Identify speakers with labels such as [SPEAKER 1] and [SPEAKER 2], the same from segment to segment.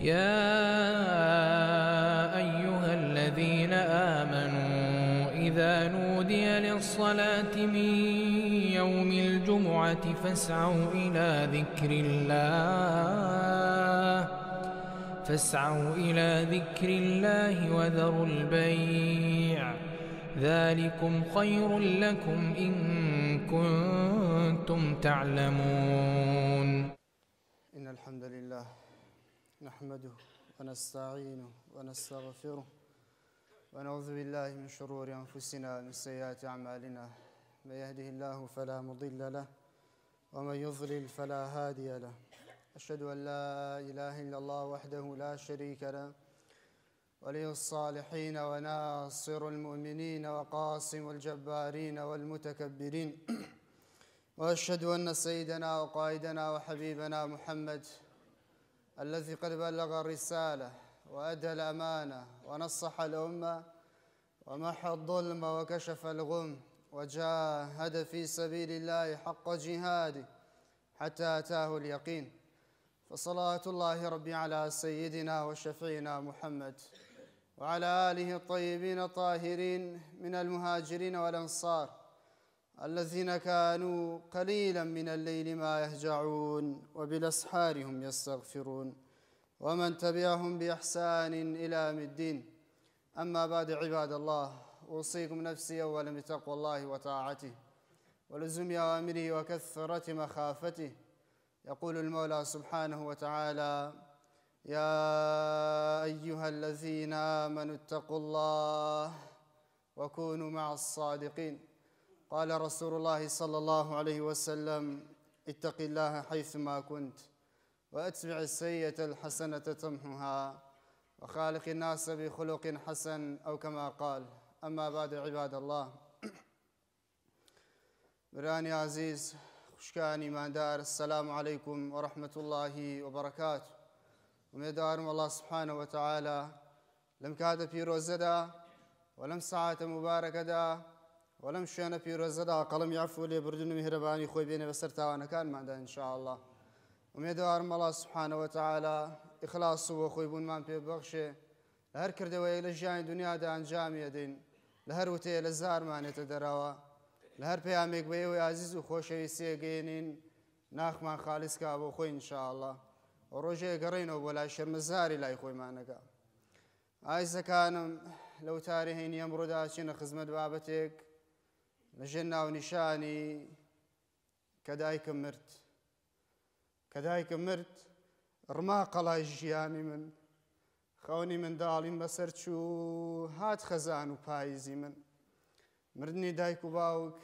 [SPEAKER 1] يا أيها الذين آمنوا إذا نودي للصلاة من يوم الجمعة فاسعوا إلى ذكر الله فاسعوا إلى ذكر الله وذروا البيع ذلكم خير لكم إن كنتم تعلمون إن الحمد لله نحمده ونستعينه ونستغفره ونعوذ بالله من شرور أنفسنا ومن سيئات أعمالنا من يهده الله فلا مضل له ومن يضلل فلا هادي له أشهد أن لا إله إلا الله وحده لا شريك له ولي الصالحين وناصر المؤمنين وقاسم الجبارين والمتكبرين وأشهد أن سيدنا وقائدنا وحبيبنا محمد الذي قد بلغ الرسالة وأدى الأمانة ونصح الأمة ومحى الظلم وكشف الغم وجاهد في سبيل الله حق جهاده حتى أتاه اليقين فصلاة الله ربي على سيدنا وشفينا محمد وعلى آله الطيبين الطاهرين من المهاجرين والأنصار الذين كانوا قليلا من الليل ما يهجعون وبالأسحار هم يستغفرون ومن تبعهم بإحسان إلى الدين أما بعد عباد الله أوصيكم نفسي أولا بتقوى الله وطاعته ولزم أوامره وكثرة مخافته يقول المولى سبحانه وتعالى يا أيها الذين آمنوا اتقوا الله وكونوا مع الصادقين قال رسول الله صلى الله عليه وسلم اتق الله حيثما كنت واتبع السيئه الحسنه تمحها وخالق الناس بخلق حسن او كما قال اما بعد عباد الله براني عزيز خوشکان ئیماندار السلام عليكم ورحمة الله وبركاته ومدارم الله سبحانه وتعالى لم كاد في روزدا ولم ساعة مباركة وەلم شوێنە پیرۆزەدا قەڵم یافو لێ بردن و هرەبانی خۆی بێنە بەسەر تاوانەکانماندا انشاءله ومێدەوارم مەڵا سوحانەوە تعالا ئیخلاس وە خۆی بوونمان پێبەخشێ لە هەر کردەوەی لە ژیانی دنیادا ئەنجامیەدەین لە هەر وتەیە لە زارمانێتە دەرەوە لە هەر پەیامێک بەیەوەی عزیز و خۆشەوی سێگەێنین ناخمان خالیسکا بۆ خۆی انشاءله ڕۆژەیە گەڕینەوە بۆ لای شەرمەزاری لای خۆیمانەکە ئایزەکانم لەو تاریهینی ئەمڕۆدا چینە خزمەت بابەتێک نژێن ناونیشانی کە دایکم مرد کە دایکم مرد ڕما قەڵای ژیانی من خەونی منداڵیم بەسەر چوو هات خەزان و پاییزی من مردنی دایک و باوک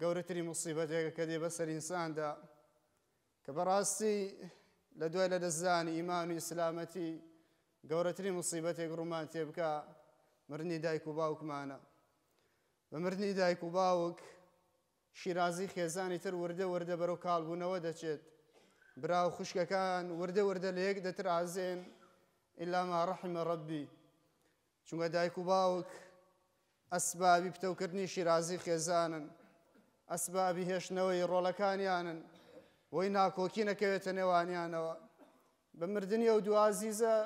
[SPEAKER 1] گەورەتری مصیبەتێکە کە دێ بەسەر ئینساندا کە بەڕاستی لە دوای لە دەزانی ئیمان و ئیسلامەتی گەورەتری مصیبەتێک ڕوومان تێ بکە مردنی دایک و باوکمانە بە مردنی دایک و باوک شیرازی خێزانی تر وردە وردە بەرەو کاڵبوونەوە دەچێت براو خوشکەکان وردە وردە لە یەک دەترازێن ئللاما ڕەحمە ڕەبی چونگە دایک و باوک ئەسبابی پتەوکردنی شیرازی خێزانن ئەسبابی هێشتنەوەی ڕۆڵەکانیانن وەی ناکۆکی نەکەوێتە نێوانیانەوە بە مردنی ئەو دوازیزە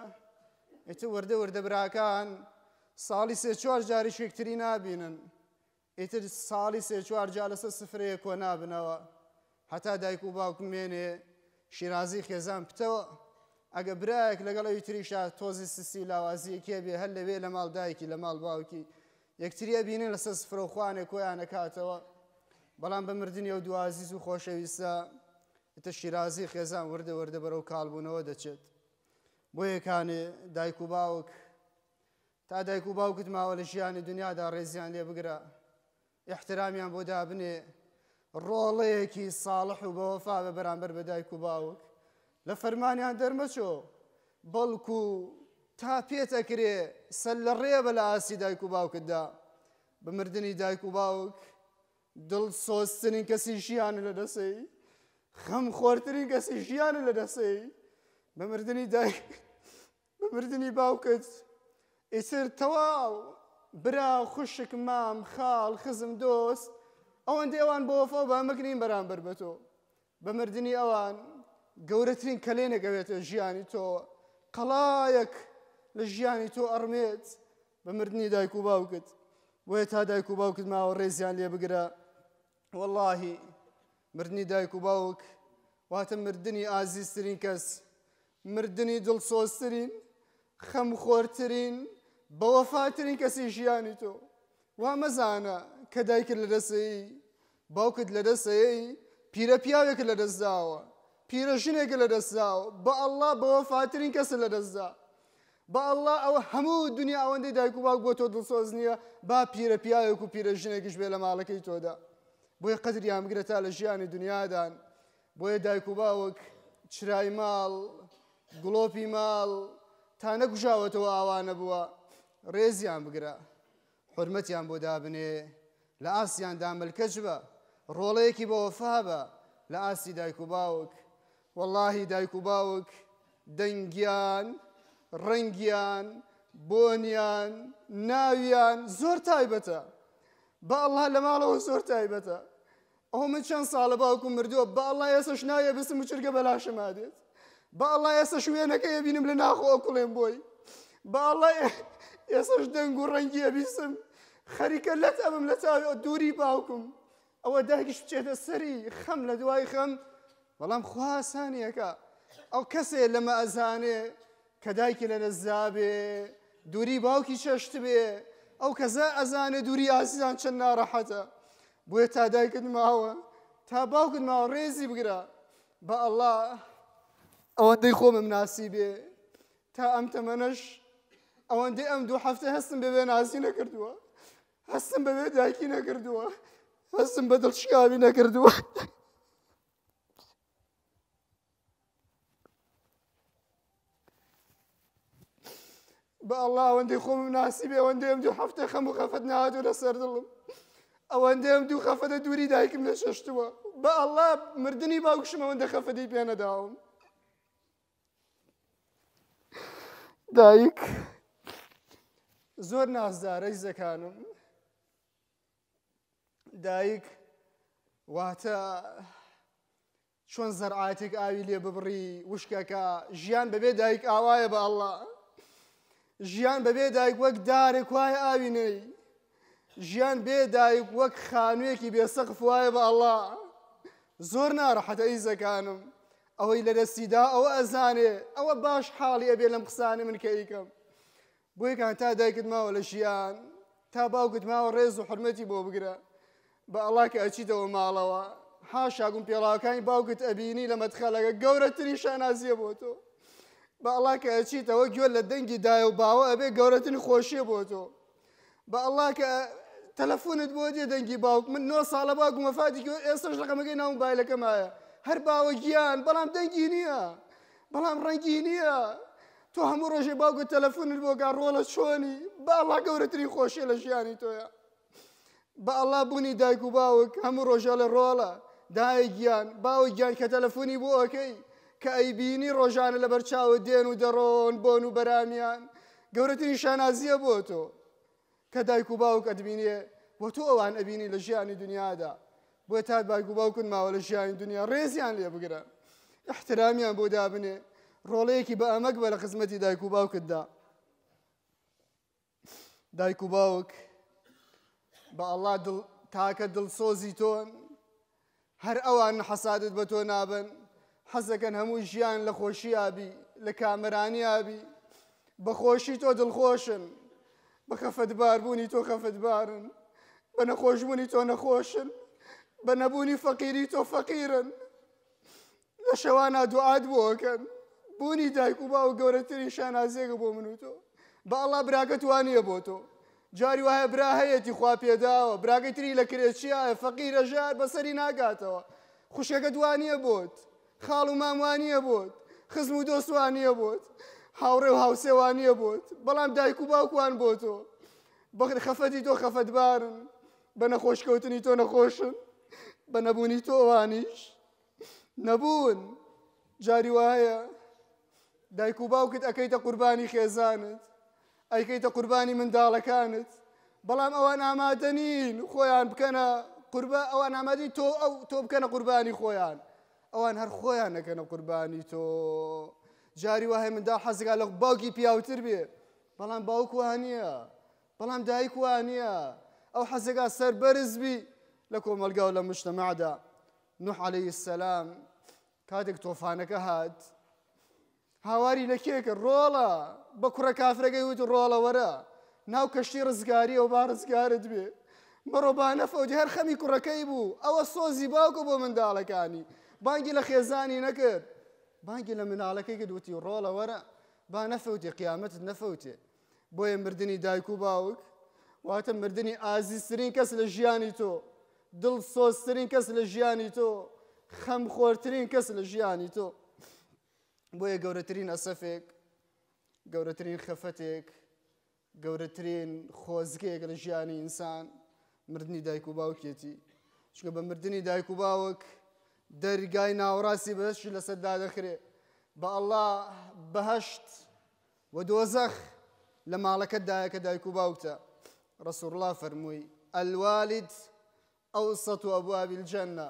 [SPEAKER 1] ئێتە وردە وردە براکان ساڵی سێ چوار جاری شێکتری نابینن ئیتر ساڵی سێ چوار جالەسە سفرەیە کۆ نابنەوە هەتا دایک و باوک مێنێ شیرازی خێزان پتەوە ئەگە برایەک لەگەڵەوەی تریشا تۆزی سسی لاوازیە کێبێ هەر لەوێ لە ماڵ دایکی لە ماڵ باوکی یەکتریە بینێ لەسەر سفرۆخواانێ کۆیان نەکاتەوە بەڵام بە مردنی ئەو دوازیز و خۆشەویستە تە شیرازی خێزان وردە وەردە بەرەو کاڵبوونەوە دەچێت بۆ یەکانێ دایک و باوک تا دایک و باوکت ماوە لە ژیانی دنیادا ڕێزیان لێ بگرە احترامیان بۆ دابنێ ڕۆڵەیەکی ساڵح و بەوەفا بە بەرامبەر بەدایک و باوک لە فەرمانیان دەرمەچۆ بەڵکو تا پێتەکرێ سەر لە ڕێبە لە ئاسی دایک و باوکتدا بمردنی دایک و باوک دڵ سۆستنین کەسی ژیانە لە دەسی خەم خۆرترین کەسی ژیانە لە دەسی بمردنی دایک بمردنی باوکت ئیتر تەواو برا خوشک مام خاڵ خزم دۆست ئەوەن دێوان بۆ فە بە مەکنین بەرامبەر بە تۆ بە مردنی ئەوان گەورەترین کەلێنەگەوێتە ژیانی تۆ قەڵایەک لە ژیانی تۆ ئەرمێت بە مردنی دایک و باوکت وە تا دایک و باوکت ماوە ڕێزیان لێ بگرە واللهی مردنی دایک و باوک واتە مردنی ئازیزترین کەس مردنی دڵسۆزترین خەمخۆرترین بەوەفاترین کەسی ژیانی تۆ وا مەزانە کە دایکرد لە دەسەی باوکت لە دەسەی پیرە پیاوێک لە دەستداوە پیرە ژنێک لە دەستداوە بە ئەلله بەوەفاترین کەس لە دەستدا بە ئەلله ئەوە هەموو دنیا ئەوەندەی دایک و باوک بۆ تۆ دڵسۆز نییە با پیرە پیاوێک و پیرە ژنێکیش بێ لە ماڵەکەی تۆدا بۆیە قەدریان بگرێت تا لە ژیانی دنیادان بۆیە دایک و باوک چرای ماڵ گڵۆپی ماڵ تا نەگوژاوەتەوە ئاوانە بووە ڕێزیان بگرە حرمەتیان بۆ دابنێ لە ئاسییاندا ملکەج بە ڕۆڵەیەکی بە وەفا بە لە ئاسی دایک و باوک واللهی دایک و باوک دەنگیان ڕەنگیان بۆنیان ناویان زۆر تایبەتە بە ئەله لە ماڵەوە زۆر تایبەتە ئەو من چەند ساڵە باوکم مردووە بە ئەله ئێسەش نایە بسم و چرگە بەلاشەما دێت بە ئەله ئێسە شوێنەکە بینم لە ناخۆ کوڵێن بۆی باڵێ ئێسش دەنگ و ڕەنگیە بیسم خەریکە لەت ئەمم لە چاوی دووری باوکم ئەوە داگیش بچێتە سەری خەم لە دوای خەم بەڵام خواسانیەکە ئەو کەسێ لەمە ئەزانێ کە دایکی لە نەزابێ دووری باوکی چەشت بێ ئەو کەزە ئەزانێ دووری ئازیزان چەند ناڕەحەتە بۆیە تا دایکت ماوە تا باوکت ماوە ڕێزی بگرە بە ئەله ئەوەندەی خۆمم ناسی بێ تا ئەم تەمەەش ئەوەندە ئەم دوو هەفتە هەستم بەبێ نازی نەکردووە هەستم بەبێ دایکی نەکردووە هەستم بە دڵشکاوی نەکردووە. بە ئەله ئەوەندەی خۆم ناسیبێ ئەوەندەم دوو هەفتە خەم و خەفەت نهاتۆ لە سەر دڵم. ئەوەندەم دوو خەفەتە دووری دایکم لە شەشتووە بە ئەله مردنی باوکشم ئەوەندە خەفەتی پێ نەداوم. دایک. زۆر نازدارەی زەکانم دایک واتە چۆن زەرعاتێک ئاوی لێ ببڕی وشکەکە ژیان بەبێ دایک ئاوایە بە ئەڵە ژیان بەبێ دایک وەک دارێک وایە ئاوی نەی ژیان بێ دایک وەک خانوێکی بێسەقف وایە بە ئەڵە زۆر ناڕەحەتە ئیزەکانم ئەوەی لە دەستیدا ئەوە ئەزانێ ئەوە باش حاڵی ئەبێ لەم قسانی من کە یکەم بۆیکان تا دایکت ماوە لە شیان تا باوکت ماوە ڕێز و حرمەتی بۆ بگرە بە ئەڵا کە ئەچیتەوە ماڵەوە هاشاگوم پێڵاوەکانی باوکت ئەبینی لە مەتخەلەکە گەورەتری شانازیە بۆ تۆ بە ئەڵا کە ئەچیتەوە گوێر لە دەنگی دایە و باوە ئەبێ گەورەتن خۆشیە بۆ تۆ بە ئەڵا کە تەلەفۆنت بۆ دێ دەنگی باوک من 9 ساڵە با گومەفاتی ئێستش لەقەمەکەی ناوم بایلەکەمایە هەر باوە گیان بەڵام دەنگی نییە بەڵام ڕەنگی نییە تۆ هەموو ڕۆژێ باوکە تەلەفۆنت بۆگا ڕۆڵە چۆنی باڵا گەورەتری خۆشیە لە ژیانی تۆیە بە ئەللا بوونی دایک و باوک هەموو ڕۆژە لە ڕۆڵە دایک گیان باوە گیان کە تەلەفۆنی بۆ ئەەکەی کە ئەیبینی ڕۆژانە لە بەرچاوە دێن و دەڕۆن بۆن و بەرامیان گەورەتری شانازیە بۆ تۆ کە دایک و باوک ئەدبینێ بۆ تۆ ئەوان ئەبینی لە ژیانی دنیادا بۆ تا باک و باوکن ماوە لە ژیانی دنیا ڕێزیان لێ بگرە احترامیان بۆ دابنێ ڕۆڵەیەکی بە ئەمەک بە لە خزمەتی دایک و باوکتدا دایک و باوک بە ئەڵا تاکە دڵسۆزی تۆن هەر ئەوان حەسادت بە تۆ نابن حەزەکەن هەموو ژیان لە خۆشیابی لە کامرانیابی بەخۆشی تۆ دڵخۆشن بە خەفەتباربوونی تۆ خەفەتبارن بە نەخۆشبوونی تۆ نەخۆشن بە نەبوونی فەقیری تۆ فەقیرن لە شەوانە دوعات بۆکەن بوونی دایک و باو گەورەترین شانازێگە بۆ من و تۆ باڵا براکە توانە بۆ تۆ جاری وایە برا هەیەی خوا پێداوە براگەیتری لە کرێچیایە فەقی رەژار بەسەری ناگاتەوە خوشەکە دوانە بۆت خاڵ و ماموانە بۆت خزم و دۆستوانە بۆت هاوڕێ و هاوسێوانە بۆت بەڵام دایک و باوکوان بۆ تۆ بەخر خەفەتی تۆ خەفەتبارن بە نەخۆشکەوتنی تۆ نەخۆشن بە نەبوونی تۆوانیش نەبوون جاری وایە دایک و باوکت ئەەکەیتە قوربانی خێزانت ئەیکەیتە قوربانی منداڵەکانت بەڵام ئەوان ئامادە نین خۆیان بکەنە قوربە ئەوان ئامادەی تۆ ئەو تۆ بکەنە قوربانی خۆیان ئەوان هەر خۆیان نەکەنە قوربانی تۆ جاری وهەیە مندا حەزگا لە باوکی پیاوتر بێ بەڵام باوکوانە بەڵام دایکوانە ئەو حەزگا سەر بەرزبی لە کۆمەلگا و لە مشتەمادا نوح عليه السلام کاتێک تۆفانەکە هات هاواری لە کێکە ڕۆڵە بە کوڕە کافرەکەی وتی ڕۆڵەوەرە ناو کەشتی ڕزگاری ئەو با ڕزگارت بێ بەڕۆبانە فەوتی هەر خەمی کوڕەکەی بوو ئەوە سۆزی باوکە بۆ منداڵەکانی بانگی لە خێزانی نەکرد بانگی لە مناڵەکەی دوتی ڕۆڵەوەرە با نەفەوتی قیامەت نەفەوتێ بۆیە مردنی دایک و باوک واتە مردنی ئازیسترین کەس لە ژیانی تۆ دڵ سۆزترین کەس لە ژیانی تۆ خەم خۆرترین کەس لە ژیانی تۆ بۆیە گەورەترین ئەسەفێک گەورەترین خەفەتێک گەورەترین خۆزگەیەک لە ژیانی ئینسان مردنی دایک و باوکێتی چکە بە مردنی دایک و باوک دەرگای ناوەڕاستی بەشی لەسەر دادەخرێ بە ئەله بەهشت و دۆزەخ لە ماڵەکە دایەکە دایک و باوکتە ڕسوورڵا فەرمووی ئەلوالید ئەو سە و ئەبوابیلجەنە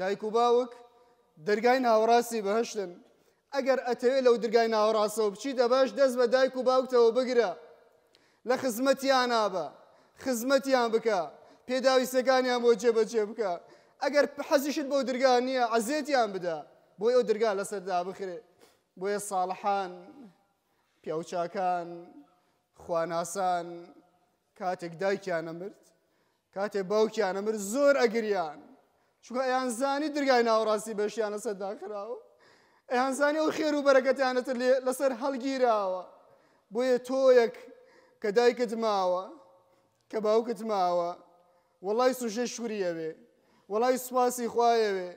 [SPEAKER 1] دایک و باوک دەرگای ناوەڕاستی بەهشتن ئەگەر ئەتەوێت لەو درگای ناوەڕاستەوە بچی دەباش دەست بە دایک و باوکتەوە بگرە لە خزمەتیان نابە خزمەتیان بکە پێداویستەکانیان بۆ جێبەجێ بکە ئەگەر حەزیشت بۆ درگان نییە ئازێتیان بدە بۆی ئەو درگا لەسەردا بخرێ بۆیە ساڵحان پیاوچاکان خواناسان کاتێک دایکیان ئەمرد کاتێ باوکیان ئەمر زۆر ئەگریان چکە ئەیان زانی درگای ناوەڕاستی بەشیانە سەرداکراوە ئەیانزانانی ئەو خێر و بەرەکەتیانەتر لەسەر هەڵگیراوە بۆیە تۆیەک کە دایکت ماوە کە باوکت ماوە وڵی سوژە شووریەوێ وڵی سواسی خوایەوێ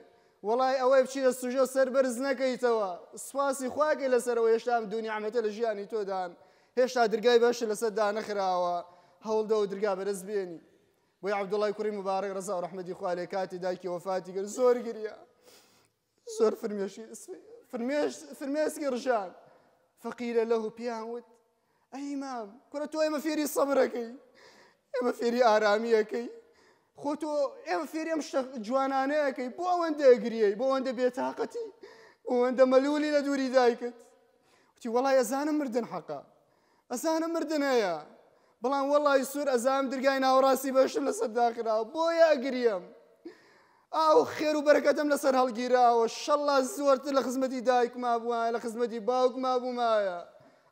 [SPEAKER 1] وڵای ئەوەی بچیە سوژە سەربەرز نەکەیتەوە سواسی خواکە لەسەرەوە هێشتام دنیا ئەمەتە لە ژیانی تۆدان هێشتا درگای بەش لەسەر دانەخراوە هەوڵدە و درگا بەرز بێنی بۆی عبدوڵای کوڕی مبارەك ڕزا و ڕحمەدی خوالێ کاتی دایکی وەفاتی گر زۆر گریا زۆر فرمێشی ئسمی فرماش فرماس رجال فقيل له بيانوت أي إمام كرة ايما فيري صبرك ايما فيري آراميك فيري مش فێریم بو وند اجري بو وند بيتاقتي بو وند ملولي لدوري دايكت قلت والله يا ئەزانم مردن حقا ئەسانە مردن هەیە والله وەڵی سوور ئەزانم درگای ناوەڕاستی بەشم لە بو يا اجريم ئاو خێر و بەرەکەتم لەسەر هەڵگیراوە شەڵا زۆرتر لە خزمەتی دایکما بووە لە خزمەتی باوکما بوومایە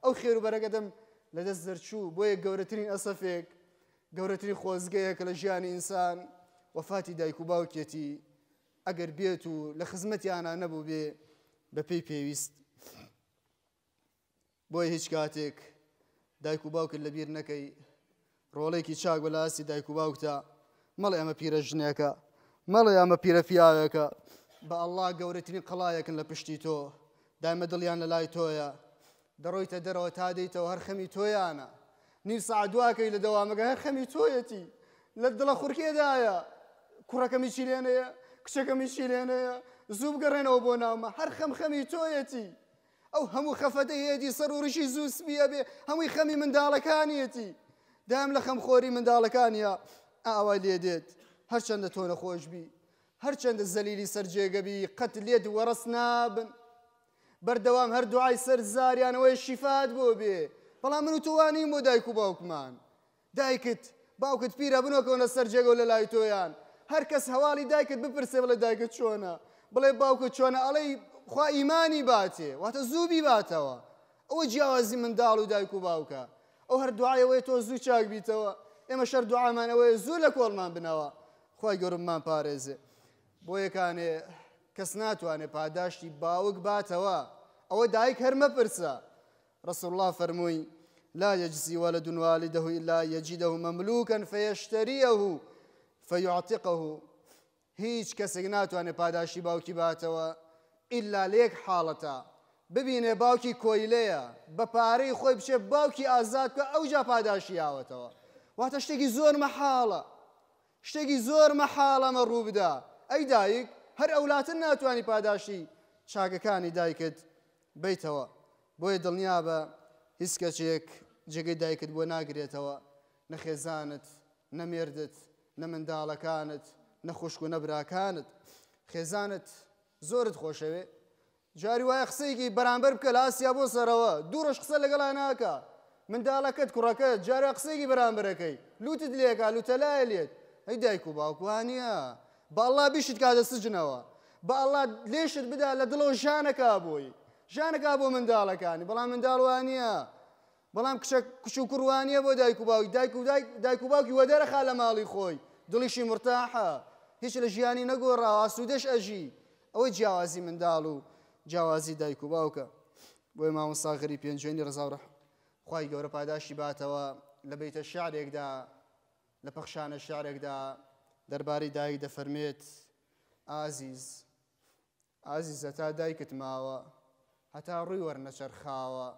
[SPEAKER 1] ئەو خێر و بەرەکەتم لەدەست دەرچوو بۆیە گەورەترین ئەسەفێک گەورەترین خۆزگەیەکە لە ژیانی ئینسان وەفاتی دایک و باوکێتی ئەگەر بێت و لە خزمەتیانە نەبوو بێ بە پێی پێویست بۆیە هیچ کاتێک دایک و باوکرد لەبیر نەکەی ڕۆڵێکی چاک بە لاستی دایک و باوکتە مەڵێ ئەمە پیرە ژنەکە مەڵێ ئەمە پیرەفیاوێکە بە ئەلله گەورەترین قەڵایەکن لە پشتی تۆ دایمە دڵیان لە لای تۆیە دەڕۆیتە دەرەوە تا دەیتەوە هەر خەمی تۆیانە نیم سعدواکەی لە دەوامەگە هەر خەمی تۆیەتی لە دڵە خورکێدایە کوڕەکەمی چیلێنەیە کچەکەمی چیلێنەیە زوو بگەڕێنەوە بۆ ناومە هەر خەم خەمی تۆیەتی ئەو هەموو خەفەتە هێدی سەر و ڕژی زووسبیە بێ هەمووی خەمی منداڵەکانیەتی دام لە خەمخۆری منداڵەکانیە ئاوا لێ دێت هەرچەندە تۆ نەخۆشببی هەرچەندە زەلیلی سەررجێگەبی قەت لێت وەرەس نابن بەردەوام هەر دوعای سەر زاریانەوەی شیفات بۆ بێ بەڵام من و توانی بۆ دایک و باوکمان دایکت باوکت پیرە بنەوەکەونە سەررجێگە و لە لای تۆیان هەر کەس هەواڵی دایکت بپرسێ بڵێ دایکت چۆنە بڵێ باوکە چۆنە ئەڵی خوا ئیمانی باتێ واتە زووبی باتەوە ئەوە جیاوازی منداڵ و دایک و باوکە ئەو هەر دوعایەوەی تۆ زوو چاک بیتەوە ئێمە شەر دوعامانەوەی زوو لە کۆڵمان بنەوە خۆی گەورممان پارێزێ بۆ یەکانێ کەس ناتوانێت پاداشتی باوک باتەوە ئەوە دایک هەرمە پرسە ڕسول الله فەرمووی لا يجزي ولد والده إلا يجده مملوكا فيشتريه فيعتقه هیچ کەسێک ناتوانێت پاداشی باوکی باتەوە ئللا لێک حاڵەتە ببینێ باوکی کۆیلەیە بە پارەی خۆی بچێ باوکی ئازاد کە ئەوجا پاداشیاوەتەوە واتە شتێکی زۆر مەحاڵە شتێکی زۆر مەحاڵەمە ڕوو بدا ئەی دایک هەر ئەولاتن ناتوانانی پاداشی چاکەکانی دایکت بیتەوە بۆیە دڵنیا بە هیچ کەچێک جێگەی دایکت بۆ ناگرێتەوە نەخێزانت نەمێردت نە منداڵەکانت نەخشک و نەبراکانت خێزانت زۆرت خۆشەوێ جاری وایە قسەیەکی بەرامبەر بکە لاسیا بۆ سەرەوە دوورش قسە لەگەڵا ناکە منداڵەکەت کوڕەکەت جارە قسەیەکی بەرامبەرەکەی لوتت لێکا لوتەلای لێت هەی دایک و باوکوانە باڵا بیشت کادە سجنەوە بە ئەڵا لێشت بدا لە دڵەوە ژانەکە بۆی ژانەکە بۆ منداڵەکانی بەڵام منداڵوانە بەڵام کچ و کوڕوانە بۆ دایک و باوی دایک و دایک و باوکی وەدەرەخا لە ماڵی خۆی دڵیشی مرتاحە هیچ لە ژیانی نەگۆڕاوە سوودش ئەژی ئەوەی جیاوازی منداڵ و جیاوازی دایک و باوکە بۆی ماوە ساغری پێنجێنی ڕزاڕە خی گەورە پاداشی باتەوە لە بیتە شارێکدا لە پەخشانە شارێکدا دەرباری دایک دەفەرمێت ئازیز ئازیزە تا دایکت ماوە هەتا ڕووی وەرنەچەرخاوە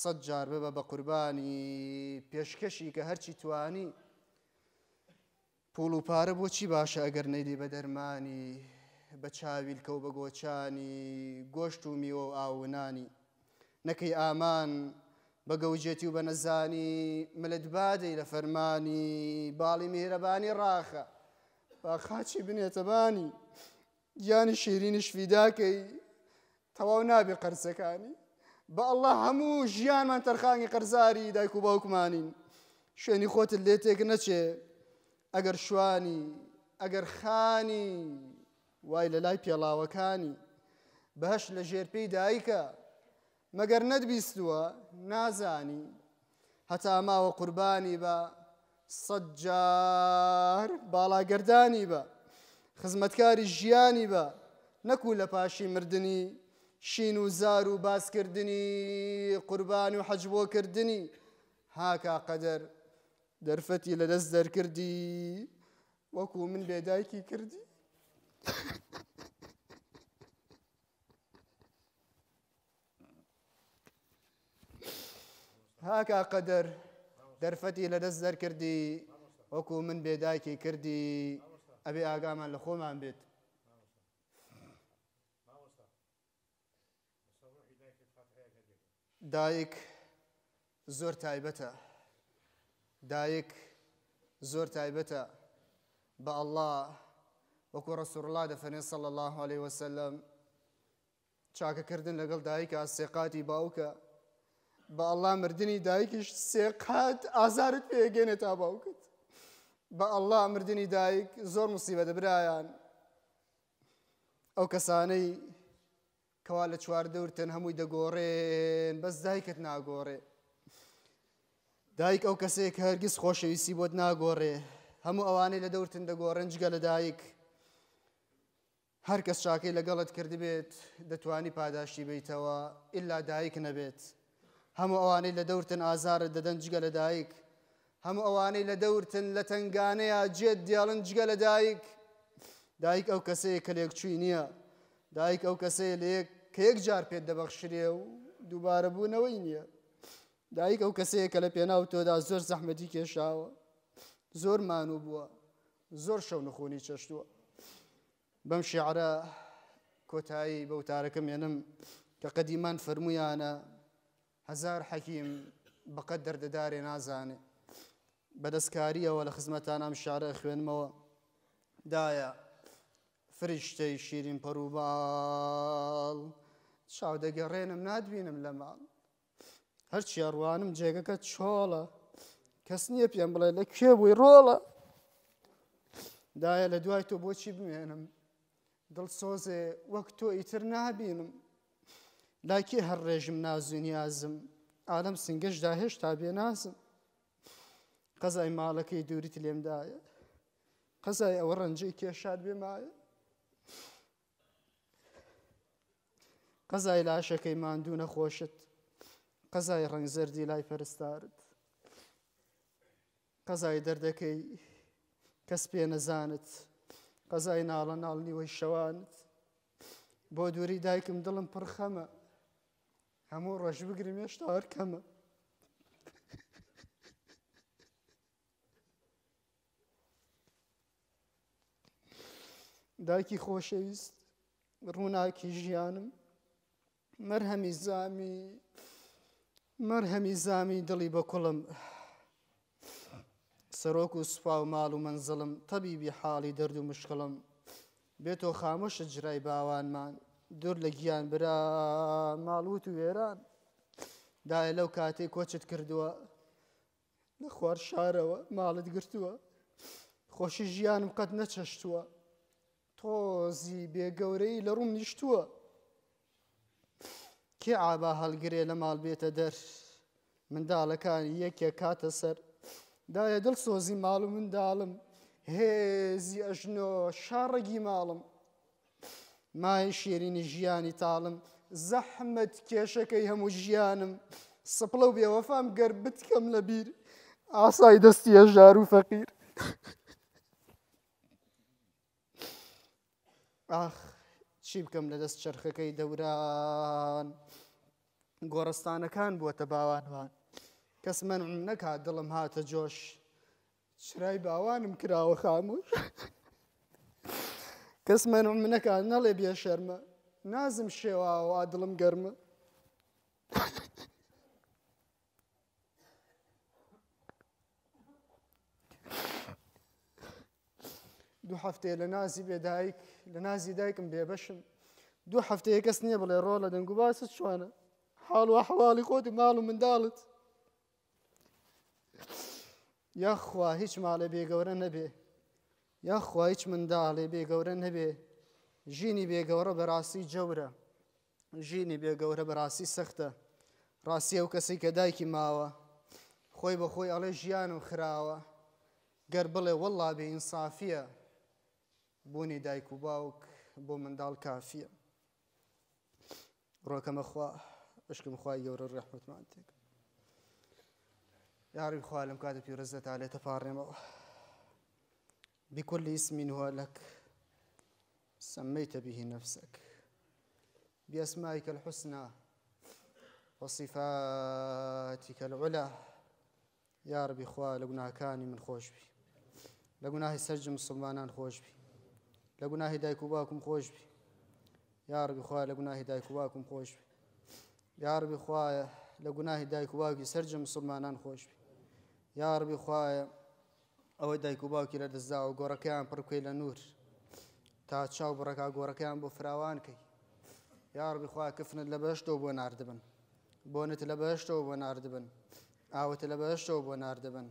[SPEAKER 1] سەد جار ببە بە قوربانی پێشکەشی کە هەرچی توانی پوڵ و پارە بۆچی باشە ئەگەر نەیدی بە دەرمانی بە چاویلکە و بە گۆچانی گۆشت و میوە و ئاونانی نەکەی ئامان بە گەوجێتی و بە نەزانی ملت بادەی لە فەرمانی باڵی میهرەبانی ڕاخە با خاچی بنێتەبانی گیانی شیرینش فیداکەی تەواو نابێ قەرسەکانی بە ئەله هەموو ژیانمان تەرخانی قەرزاری دایک و باوکمانین شوێنی خۆتت لێ تێک نەچێ ئەگەر شوانی ئەگەر خانی وای لە لای پێڵاوەکانی بەهش لە ژێرپی دایکە مەگەر نەدبیستووە نازانی هەتا ماوە قوربانی بە سەجار باڵاگردانی بە خزمەتکاری ژیانی بە نەکو لە پاشی مردنی شین و زار و باسکردنی قوربان و حەجبۆکردنی هاکا قەدەر دەرفەتی لەدەست دەرکردی وەکو من بێدایکی کردی هاكا قدر دەرفەتی لە دەست دەرکردی وەکو من بێدایکی کردی ئەبێ ئاگامان لە بيت دايك زور تايبتا دايك زور تايبتا با الله وكو رسول الله دەفەنێن صلى الله عليه وسلم شاكا كردن لقل دايك السيقاتي باوكا بە ئەللا مردنی دایکیش سێ قات ئازارت پێگەێنێت تا باوکت بە ئەللا مردنی دایک زۆر مسیبە دەبرایان ئەو کەسانەی کەوا لە چواردەورتن هەمووی دەگۆڕێن بەس دایکت ناگۆڕێ دایک ئەو کەسێک هەرگیز خۆشەویستی بۆت ناگۆڕێ هەموو ئەوانەی لە دەورتن دەگۆڕن جگە لە دایک هەر کەس چاکەی لەگەڵت کردبێت دەتوانی پاداشتی بیتەوە ئللا دایک نەبێت هەموو ئەوانەی لە دەورتن ئازارت دەدەن جگە لە دایک هەموو ئەوانەی لە دەورتن لە تنگانەیە جێت دیاڵن جگە لە دایک دایک ئەو کەسەیە کە لێکچوی نییە دایک ئەو کەسەیە لێک کە یەک جار پێت دەبەخشرێ و دووبارە بوونەوەی نییە دایک ئەو کەسەیە کە لە پێناو تۆدا زۆر زەحمەتی کێشاوە زۆر مانوو بووە زۆر شەو نخۆنی چەشتووە بەم شعرە کۆتایی بەوتارەکەم مێنم کە قەدیمان فەرمویانە هزار حەکیم بەقە دەردەدارێ نازانێ بەدەستکاریەوە لە خزمەتان ئەم شارە خوێنمەوە دایە فریشتەی شیرین پەروباڵ چاودەگەڕێنم نادبینم لە ماڵ هەرچی ئەڕوانم جێگەکە چۆڵە کەس نییە پێم بڵێ لە کێ بووی ڕۆڵە دایە لە دوای تۆ بۆچی بمێنم دڵسۆزێ وەک تۆ ئیتر نابینم لاکی هەر ڕێژم نازونیازم ئالم سنگەش داهێش تا بێ نازم قەزای ماڵەکەی دووریت لێمدایە قەزای ئەوە ڕەنجەی کێشاد بێ مایە قەزای لاشەکەی ماندوو نەخۆشت قەزای ڕنگزەردی لای پەرستارت قەزای دەردەکەی کەس پێ نەزانت قەزای ناڵە ناڵنیوەی شەوانت بۆ دووری دایکم دڵم پرخەمە هەموو ڕۆژ بگرم هێشتا هەر کەمە دایکی خۆشەویست ڕووناکی ژیانم مەرهەمی زامی مەرهەمی زامی دڵی بە کوڵم سەرۆک و سوپا و ماڵ و منزڵم تەبیبی حاڵی دەرد و مشکڵم بێتۆ خامۆشە جرای باوانمان دوور لە گیان برا ماڵوت و وێران دایە لەو کاتێک کۆچت کردووە لە خوار شارەوە ماڵت گرتووە خۆشی ژیانم قەت نەچەشتووە تۆزی بێگەورەی لە ڕوم نیشتووە کێ ئابا هەڵگرێ لە ماڵ بێتە دەر منداڵەکان یەکێک کاتە سەر دایە دڵ سۆزی ماڵ و منداڵم هێزی ئەژنۆ شارڕگی ماڵم مای شیرینی ژیانی تاڵم زەحمت کێشەکەی هەموو ژیانم سپڵە و بێوەفام گەر بتکەم لە بیر ئاسای دەستیە ژار و فەقیر ئاخ چی بکەم لە دەست چرخەکەی دەوران گۆڕستانەکان بووە باوانوان کەس من نەکات دڵم هاتە جۆش چرای باوانم کراوە خاموش. کەسمەن منەکە نەڵێ بێ شەرمە نازم شێواوە دڵم گەرمە دوو هەفتەیە لە نازی بێدایک لە نازی دایکم بێبەشم دوو هەفتەیە کەس نییە بڵێ ڕۆ لە دەنگ و باست چۆنە حاڵ و حواڵی خۆتی ماڵ و منداڵت یاخوا هیچ ماڵە بێگەورە نەبێ یاخوا هیچ منداڵێ بێگەورە نەبێ ژینی بێگەورە بەڕاستی جەورە ژینی بێگەورە بەڕاستی سەختە ڕاستی ئەو کەسی کە دایکی ماوە خۆی بە خۆی ئەڵێ ژیانم خراوە گەر بڵێ وەڵا بێ ئینسافیە بوونی دایک و باوک بۆ منداڵ کافیە ڕۆکەمەخوا عشکم خخوای گەورە ڕێحمتمان تێک یاری خوالم کاتە پیرەزدە تا لێ تەپارڕێمەوە بكل اسم هو لك سميت به نفسك بأسمائك الحسنى وصفاتك العلى يا رب خوا لقناه كاني من خوش بي لقناه سجم الصلمانان خوش بي لقناه دايكو باكم خوش بي يا رب خوا لقناه دايكو باكم خوش بي يا رب خوا لقناه دايكو باكي سرجم الصلمانان خوش بي يا رب خوا او دایک و باوکی لە دەستدا و گۆڕەکەیان پڕکوی لە نور تا چاو بڕەکە گۆڕەکەیان بۆ فراوانکەی یاڕبیخوا کفنت لە بەشتەوە بۆ نردبن بۆنت لە بەشتەوە بۆ نردبن ئاوت لە بەشتەوە بۆ نردبن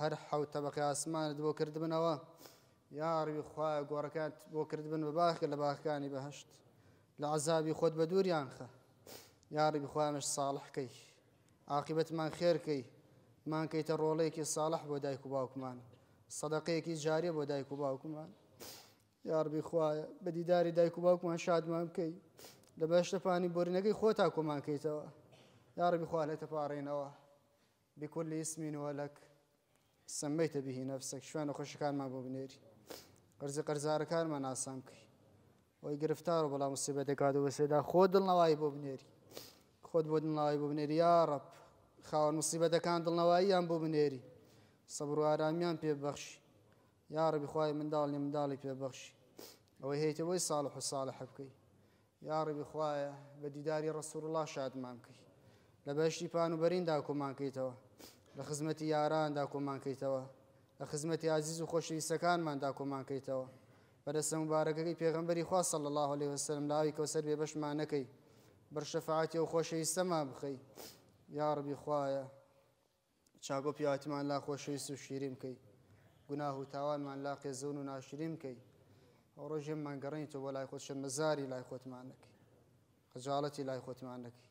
[SPEAKER 1] هەر حەوت تەبقی ئاسمانت بۆ کردبنەوە یاڕبیخوا گۆڕەکەات بۆ کردبن بە باخکە لە باخەکانی بەهشت لە عذابی خۆت بە دووریانخە یاڕبیخوامش ساڵحکەی عاقبەتمان خێرکەی مانکەیتە ڕۆڵەیەکی ساڵح بۆ دایک و باوکمان سەدەقەیەکی جارێ بۆ دایک و باوکمان یاربی خوایە بە دیداری دایک و باوکمان شادمان بکەی لە بەشتەپانی بۆرنەکەی خۆ تا کۆمان کەیتەوە یاربی خوا لە تەپارڕێنەوە بکل ئیسمین وەلک سمەیتە بهی نەفسێک شوێنە خۆشەکانمان بۆ بنێری قەرزە قەرزارەکانمان ئاسان بکەی ئەوی گرفتار و بەڵام مسیبەتێکات و بەسێدا خۆ دڵنەوەی بۆ بنێری خۆت بۆ دڵناوی بۆ بنێری یاڕەپ خاوەن مسیبەتەکان دڵنەوەییان بۆ بنێری سەبر و ئارامیان پێبەخشی یاڕبی خخوای منداڵی منداڵی پێبەخشی ئەوەی هیتەوەی ساڵ و ساڵە حبکەی یاڕبی خوایە بە دیداری ڕسوور الله شادمان بکەی لە بەشتی پان و بەریندا کۆمان کەیتەوە لە خزمەتی یاراندا کۆمان کەیتەوە لە خزمەتی عزیز و خۆشویستەکانماندا کۆمان کەیتەوە بەدەسە مبارەکەی پێغمبەری خوا صلی الله عليه وسلم لاوی کەوسەر بێ بەشمان نەکەی بەرشەفاعتی و خۆشەویستەمان بخەی. يا ربي خوايا خوایە چاگۆ پیاتمان لا خۆشەویست و شیریم بکەی گوناه و تاوانمان لا قێزون و ناشریم بکەی ئەو ڕۆژێ مانگەڕین تۆ بۆ لای خۆت شەرمەزاری لای خۆتمانەکە خجاڵەتی لای خۆتمانەکە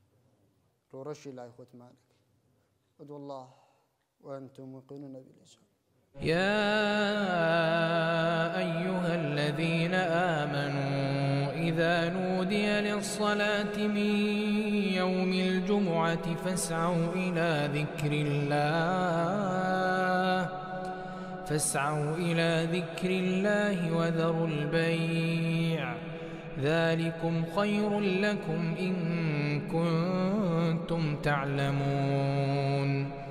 [SPEAKER 1] ڕۆڕەشی لای خۆتمانەکە ئەد الله وأنتم موقنون بالإجابة يا أيها الذين آمنوا فإذا نودي للصلاة من يوم الجمعة فاسعوا إلى ذكر الله فاسعوا إلى ذكر الله وذروا البيع ذلكم خير لكم إن كنتم تعلمون